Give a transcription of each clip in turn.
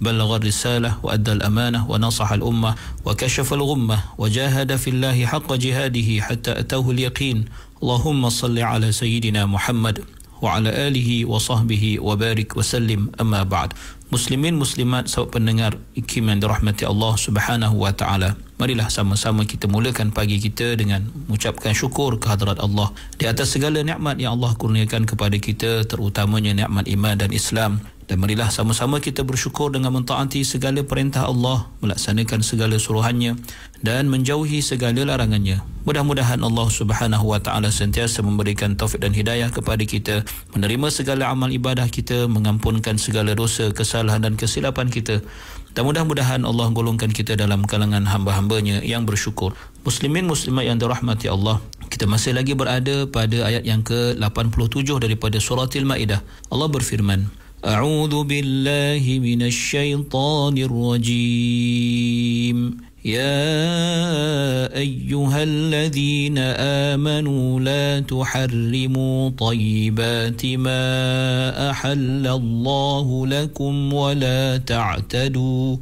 بلغ الرسالة وأدى الأمانة ونصح الأمة وكشف الغمة وجاهد في الله حق جهاده حتى أتاه اليقين اللهم صل على سيدنا محمد وعلى آله وصحبه وبارك وسلم أما بعد Muslimin muslimat sahabat pendengar ikim yang dirahmati Allah Subhanahu wa taala. Marilah sama-sama kita mulakan pagi kita dengan mengucapkan syukur kehadrat Allah di atas segala nikmat yang Allah kurniakan kepada kita terutamanya nikmat iman dan Islam dan marilah sama-sama kita bersyukur dengan mentaati segala perintah Allah, melaksanakan segala suruhannya dan menjauhi segala larangannya. Mudah-mudahan Allah Subhanahu wa taala sentiasa memberikan taufik dan hidayah kepada kita menerima segala amal ibadah kita, mengampunkan segala dosa, kesalahan dan kesilapan kita. Dan mudah-mudahan Allah golongkan kita dalam kalangan hamba-hambanya yang bersyukur. Muslimin muslimat yang dirahmati Allah, kita masih lagi berada pada ayat yang ke-87 daripada surah Al-Maidah. Allah berfirman, أعوذ بالله من الشيطان الرجيم يا أيها الذين آمنوا لا تحرموا طيبات ما أحل الله لكم ولا تعتدوا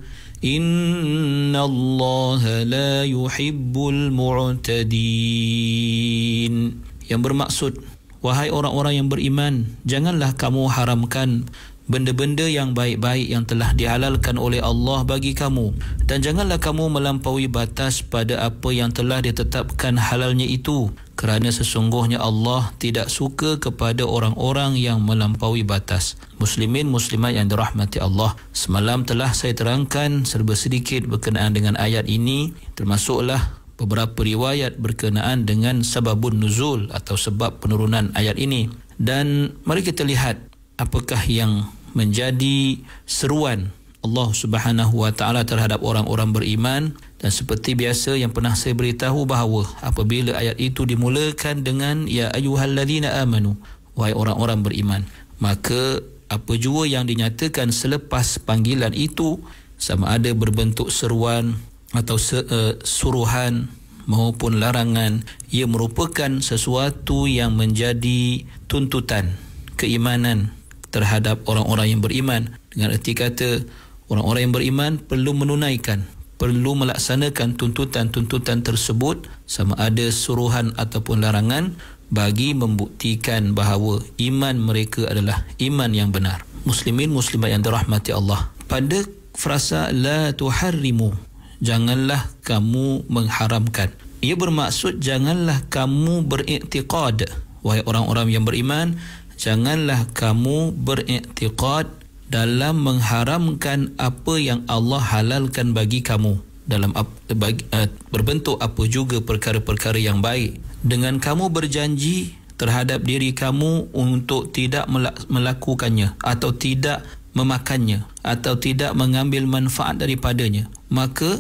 إن الله لا يحب المعتدين yang bermaksud Wahai orang-orang yang beriman, janganlah kamu haramkan benda-benda yang baik-baik yang telah dihalalkan oleh Allah bagi kamu dan janganlah kamu melampaui batas pada apa yang telah ditetapkan halalnya itu kerana sesungguhnya Allah tidak suka kepada orang-orang yang melampaui batas. Muslimin muslimat yang dirahmati Allah. Semalam telah saya terangkan serba sedikit berkenaan dengan ayat ini termasuklah beberapa riwayat berkenaan dengan sababun nuzul atau sebab penurunan ayat ini. Dan mari kita lihat apakah yang menjadi seruan Allah Subhanahu wa taala terhadap orang-orang beriman dan seperti biasa yang pernah saya beritahu bahawa apabila ayat itu dimulakan dengan ya ayyuhallazina amanu wahai orang-orang beriman maka apa jua yang dinyatakan selepas panggilan itu sama ada berbentuk seruan atau se, uh, suruhan maupun larangan ia merupakan sesuatu yang menjadi tuntutan keimanan terhadap orang-orang yang beriman. Dengan erti kata, orang-orang yang beriman perlu menunaikan, perlu melaksanakan tuntutan-tuntutan tersebut sama ada suruhan ataupun larangan bagi membuktikan bahawa iman mereka adalah iman yang benar. Muslimin muslimat yang dirahmati Allah. Pada frasa la tuharrimu, janganlah kamu mengharamkan. Ia bermaksud janganlah kamu beriktiqad wahai orang-orang yang beriman janganlah kamu beriktiqad dalam mengharamkan apa yang Allah halalkan bagi kamu dalam eh, berbentuk apa juga perkara-perkara yang baik dengan kamu berjanji terhadap diri kamu untuk tidak melakukannya atau tidak memakannya atau tidak mengambil manfaat daripadanya maka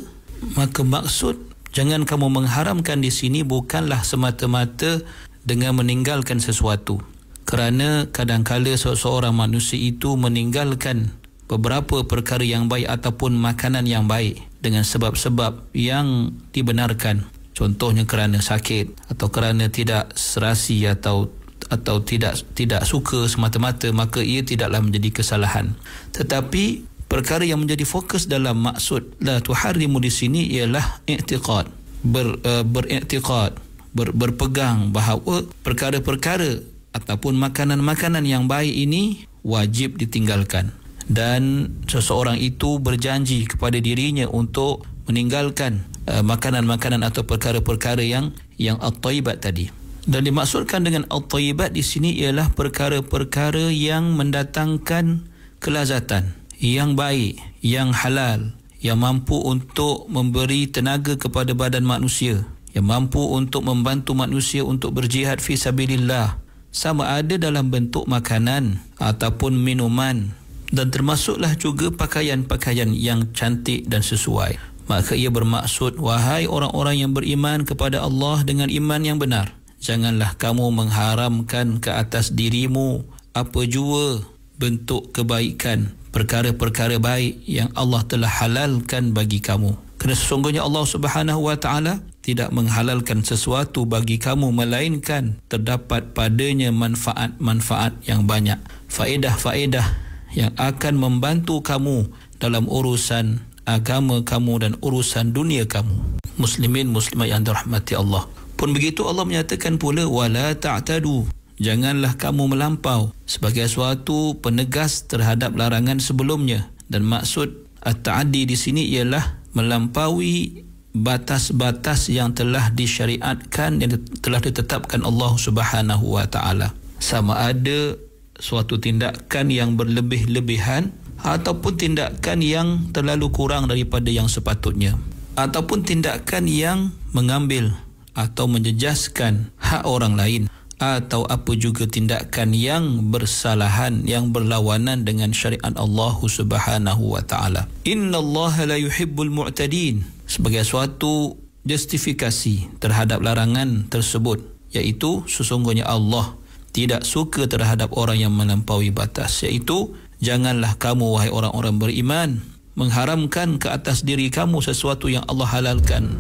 maka maksud jangan kamu mengharamkan di sini bukanlah semata-mata dengan meninggalkan sesuatu kerana kadangkala seseorang manusia itu meninggalkan beberapa perkara yang baik ataupun makanan yang baik dengan sebab-sebab yang dibenarkan contohnya kerana sakit atau kerana tidak serasi atau atau tidak tidak suka semata-mata maka ia tidaklah menjadi kesalahan tetapi perkara yang menjadi fokus dalam maksud la tuharrimu di sini ialah i'tiqad ber, uh, eh, beriktiqad ber, berpegang bahawa perkara-perkara ataupun makanan-makanan yang baik ini wajib ditinggalkan dan seseorang itu berjanji kepada dirinya untuk meninggalkan uh, makanan-makanan atau perkara-perkara yang yang at-tayyibat tadi. Dan dimaksudkan dengan at-tayyibat di sini ialah perkara-perkara yang mendatangkan kelazatan, yang baik, yang halal, yang mampu untuk memberi tenaga kepada badan manusia, yang mampu untuk membantu manusia untuk berjihad fi sabilillah sama ada dalam bentuk makanan ataupun minuman dan termasuklah juga pakaian-pakaian yang cantik dan sesuai. Maka ia bermaksud, wahai orang-orang yang beriman kepada Allah dengan iman yang benar, janganlah kamu mengharamkan ke atas dirimu apa jua bentuk kebaikan, perkara-perkara baik yang Allah telah halalkan bagi kamu. Kerana sesungguhnya Allah Subhanahu Wa Taala tidak menghalalkan sesuatu bagi kamu melainkan terdapat padanya manfaat-manfaat yang banyak. Faedah-faedah yang akan membantu kamu dalam urusan agama kamu dan urusan dunia kamu. Muslimin muslimat yang dirahmati Allah. Pun begitu Allah menyatakan pula wala ta'tadu. Janganlah kamu melampau sebagai suatu penegas terhadap larangan sebelumnya dan maksud at-ta'di di sini ialah melampaui batas-batas yang telah disyariatkan yang telah ditetapkan Allah Subhanahu wa taala. Sama ada suatu tindakan yang berlebih-lebihan ataupun tindakan yang terlalu kurang daripada yang sepatutnya ataupun tindakan yang mengambil atau menjejaskan hak orang lain atau apa juga tindakan yang bersalahan yang berlawanan dengan syariat Allah Subhanahu wa taala. Innallaha la yuhibbul mu'tadin sebagai suatu justifikasi terhadap larangan tersebut iaitu sesungguhnya Allah tidak suka terhadap orang yang melampaui batas iaitu janganlah kamu wahai orang-orang beriman mengharamkan ke atas diri kamu sesuatu yang Allah halalkan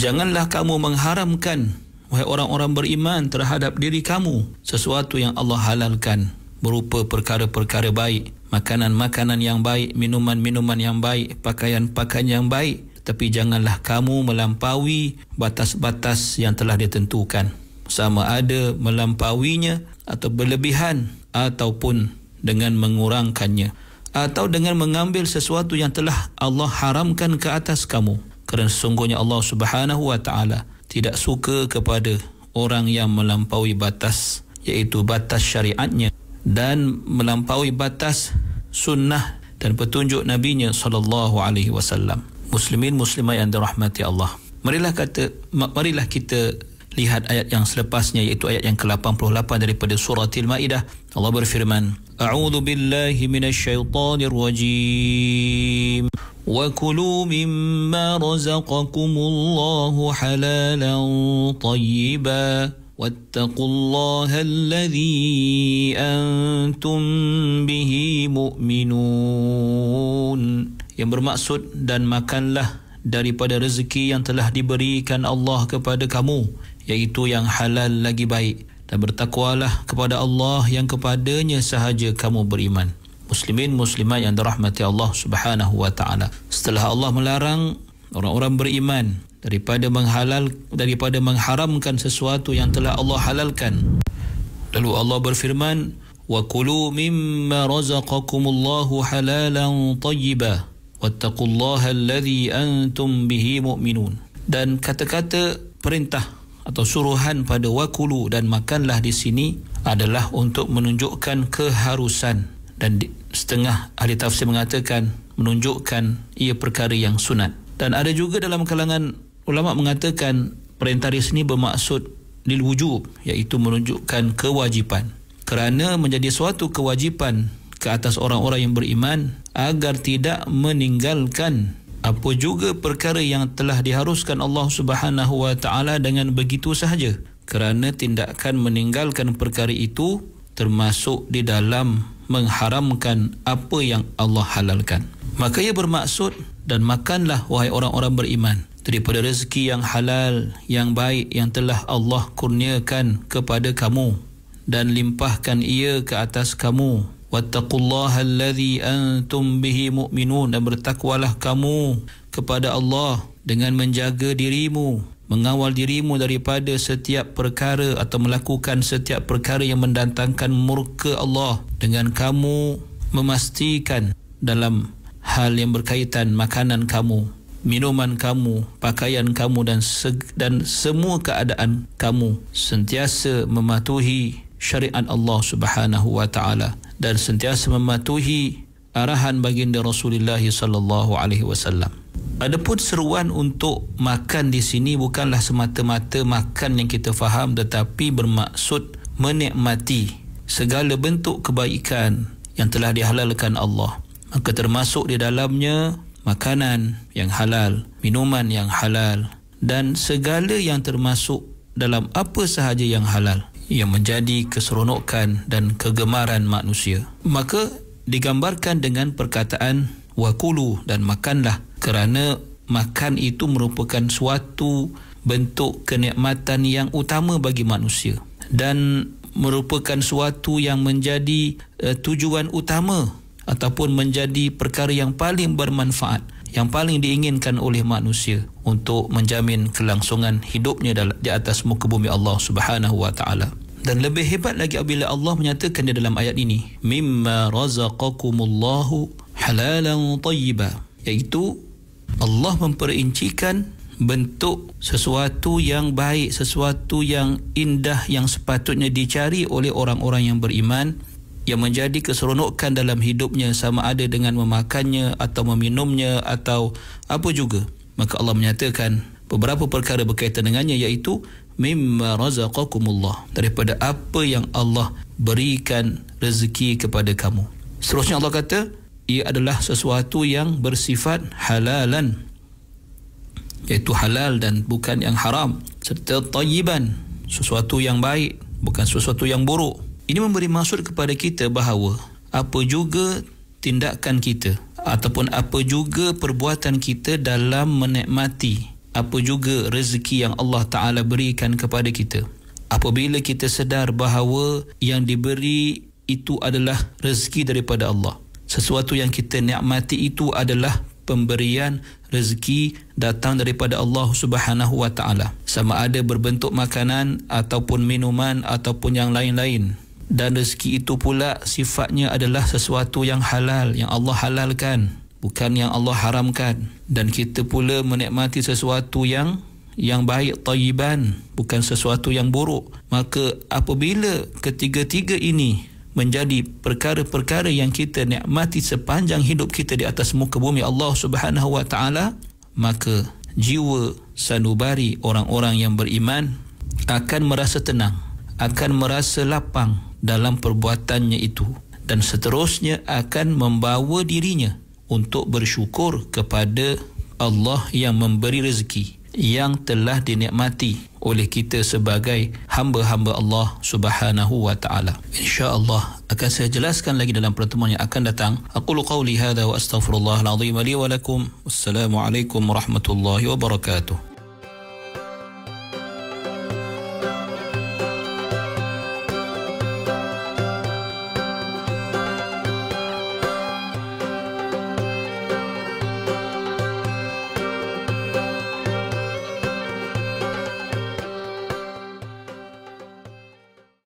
janganlah kamu mengharamkan wahai orang-orang beriman terhadap diri kamu sesuatu yang Allah halalkan berupa perkara-perkara baik makanan-makanan yang baik minuman-minuman yang baik pakaian-pakaian yang baik tapi janganlah kamu melampaui batas-batas yang telah ditentukan sama ada melampauinya atau berlebihan ataupun dengan mengurangkannya atau dengan mengambil sesuatu yang telah Allah haramkan ke atas kamu kerana sesungguhnya Allah Subhanahu wa taala tidak suka kepada orang yang melampaui batas iaitu batas syariatnya dan melampaui batas sunnah dan petunjuk nabinya sallallahu alaihi wasallam muslimin Muslimah yang dirahmati Allah. Marilah kata marilah kita lihat ayat yang selepasnya iaitu ayat yang ke-88 daripada surah Al-Maidah. Allah berfirman, "A'udzu billahi minasyaitonir rajim." وكلوا مما رزقكم الله حلالا طيبا وَاتَّقُوا اللَّهَ الَّذِي انتم بِهِ مُؤْمِنُونَ yang bermaksud dan makanlah daripada rezeki yang telah diberikan Allah kepada kamu iaitu yang halal lagi baik dan bertakwalah kepada Allah yang kepadanya sahaja kamu beriman muslimin muslimat yang dirahmati Allah Subhanahu wa taala setelah Allah melarang orang-orang beriman daripada menghalal daripada mengharamkan sesuatu yang telah Allah halalkan lalu Allah berfirman wa kulu mimma razaqakumullahu halalan tayyibah wattaqullaha الَّذِي أَنْتُمْ بِهِ مُؤْمِنُونَ. dan kata-kata perintah atau suruhan pada wakulu dan makanlah di sini adalah untuk menunjukkan keharusan dan setengah ahli tafsir mengatakan menunjukkan ia perkara yang sunat dan ada juga dalam kalangan ulama mengatakan perintah di sini bermaksud lil wujub iaitu menunjukkan kewajipan kerana menjadi suatu kewajipan ke atas orang-orang yang beriman agar tidak meninggalkan apa juga perkara yang telah diharuskan Allah Subhanahu wa taala dengan begitu sahaja kerana tindakan meninggalkan perkara itu termasuk di dalam mengharamkan apa yang Allah halalkan. Maka ia bermaksud dan makanlah wahai orang-orang beriman daripada rezeki yang halal, yang baik yang telah Allah kurniakan kepada kamu dan limpahkan ia ke atas kamu Wattaqullaha alladhi antum bihi mu'minun dan bertakwalah kamu kepada Allah dengan menjaga dirimu mengawal dirimu daripada setiap perkara atau melakukan setiap perkara yang mendatangkan murka Allah dengan kamu memastikan dalam hal yang berkaitan makanan kamu minuman kamu pakaian kamu dan seg- dan semua keadaan kamu sentiasa mematuhi syariat Allah Subhanahu wa taala dan sentiasa mematuhi arahan baginda Rasulullah sallallahu alaihi wasallam. Adapun seruan untuk makan di sini bukanlah semata-mata makan yang kita faham tetapi bermaksud menikmati segala bentuk kebaikan yang telah dihalalkan Allah. Maka termasuk di dalamnya makanan yang halal, minuman yang halal dan segala yang termasuk dalam apa sahaja yang halal yang menjadi keseronokan dan kegemaran manusia. Maka digambarkan dengan perkataan wakulu dan makanlah kerana makan itu merupakan suatu bentuk kenikmatan yang utama bagi manusia dan merupakan suatu yang menjadi uh, tujuan utama ataupun menjadi perkara yang paling bermanfaat yang paling diinginkan oleh manusia untuk menjamin kelangsungan hidupnya di atas muka bumi Allah Subhanahu wa taala. Dan lebih hebat lagi apabila Allah menyatakan di dalam ayat ini, mimma razaqakumullahu halalan tayyiba, iaitu Allah memperincikan bentuk sesuatu yang baik, sesuatu yang indah yang sepatutnya dicari oleh orang-orang yang beriman yang menjadi keseronokan dalam hidupnya sama ada dengan memakannya atau meminumnya atau apa juga maka Allah menyatakan beberapa perkara berkaitan dengannya iaitu mimma razaqakumullah daripada apa yang Allah berikan rezeki kepada kamu seterusnya Allah kata ia adalah sesuatu yang bersifat halalan iaitu halal dan bukan yang haram serta tayyiban sesuatu yang baik bukan sesuatu yang buruk ini memberi maksud kepada kita bahawa apa juga tindakan kita ataupun apa juga perbuatan kita dalam menikmati apa juga rezeki yang Allah Ta'ala berikan kepada kita. Apabila kita sedar bahawa yang diberi itu adalah rezeki daripada Allah. Sesuatu yang kita nikmati itu adalah pemberian rezeki datang daripada Allah Subhanahu wa taala. Sama ada berbentuk makanan ataupun minuman ataupun yang lain-lain dan rezeki itu pula sifatnya adalah sesuatu yang halal yang Allah halalkan bukan yang Allah haramkan dan kita pula menikmati sesuatu yang yang baik tayiban bukan sesuatu yang buruk maka apabila ketiga-tiga ini menjadi perkara-perkara yang kita nikmati sepanjang hidup kita di atas muka bumi Allah Subhanahu wa taala maka jiwa sanubari orang-orang yang beriman akan merasa tenang akan merasa lapang dalam perbuatannya itu dan seterusnya akan membawa dirinya untuk bersyukur kepada Allah yang memberi rezeki yang telah dinikmati oleh kita sebagai hamba-hamba Allah Subhanahu wa taala. Insya-Allah akan saya jelaskan lagi dalam pertemuan yang akan datang. Aku qauli hadza wa astaghfirullah alazim li wa lakum. Assalamualaikum warahmatullahi wabarakatuh.